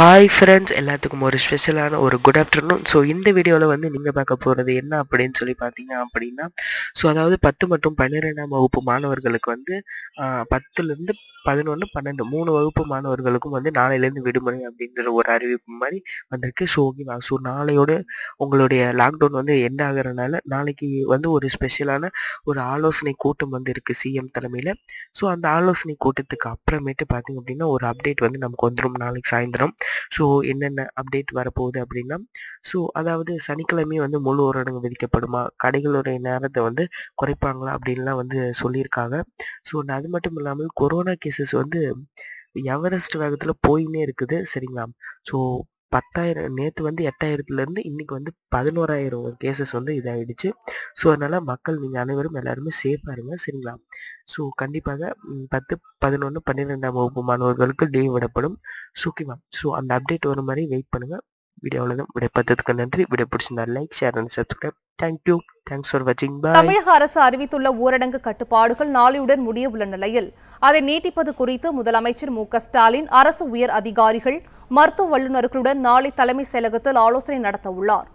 hi friends எல்லாத்துக்கும் ஒரு ஸ்பெஷலான ஒரு குட் ஆஃப்டர்நூன் ஸோ இந்த வீடியோவில் வந்து நீங்கள் பார்க்க போகிறது என்ன அப்படின்னு சொல்லி பார்த்தீங்க அப்படின்னா ஸோ அதாவது பத்து மற்றும் பன்னிரெண்டாம் வகுப்பு மாணவர்களுக்கு வந்து பத்துலேருந்து பதினொன்று பன்னெண்டு மூணு வகுப்பு மாணவர்களுக்கும் வந்து நாளையிலேருந்து விடுமுறை அப்படின்ற ஒரு அறிவிப்பு மாதிரி வந்திருக்கு ஸோ ஓகேவா ஸோ நாளையோட உங்களுடைய லாக்டவுன் வந்து எண்ட் ஆகிறனால நாளைக்கு வந்து ஒரு ஸ்பெஷலான ஒரு ஆலோசனை கூட்டம் வந்து இருக்குது சிஎம் தலைமையில் ஸோ அந்த ஆலோசனை கூட்டத்துக்கு அப்புறமேட்டு பார்த்தீங்க அப்படின்னா ஒரு அப்டேட் வந்து நமக்கு வந்துடும் நாளைக்கு சாயந்தரம் ஸோ என்னென்ன அப்டேட் வரப்போகுது அப்படின்னா ஸோ அதாவது சனிக்கிழமை வந்து முழு ஊரடங்கு விதிக்கப்படுமா கடைகளுடைய நேரத்தை வந்து குறைப்பாங்களா அப்படின்லாம் வந்து சொல்லியிருக்காங்க ஸோ அது மட்டும் இல்லாமல் கொரோனா கேசஸ் வந்து எவரெஸ்ட் வேகத்தில் போயின்னே இருக்குது சரிங்களா ஸோ பத்தாயிரம் நேற்று வந்து எட்டாயிரத்துலேருந்து இன்னைக்கு வந்து பதினோராயிரம் கேசஸ் வந்து இதாகிடுச்சு ஸோ அதனால் மக்கள் நீங்கள் அனைவரும் எல்லாருமே சேஃபாக இருங்க சரிங்களா ஸோ கண்டிப்பாக பத்து பதினொன்று பன்னிரெண்டாம் வகுப்பு மாணவர்களுக்கு லீவ் விடப்படும் ஸோ ஸோ அந்த அப்டேட் வர மாதிரி வெயிட் பண்ணுங்கள் வீடியோ அவ்வளோதான் விடை பார்த்ததுக்கு நன்றி விடை பிடிச்சிருந்தா like share and subscribe thank you thanks for வாட்சிங் தமிழக அரசு அறிவித்துள்ள ஊரடங்கு கட்டுப்பாடுகள் நாளையுடன் முடிய உள்ள நிலையில் அதை நீட்டிப்பது குறித்து முதலமைச்சர் மு ஸ்டாலின் அரசு உயர் அதிகாரிகள் மருத்துவ வல்லுநர்களுடன் நாளை தலைமைச் செயலகத்தில் ஆலோசனை நடத்த உள்ளார்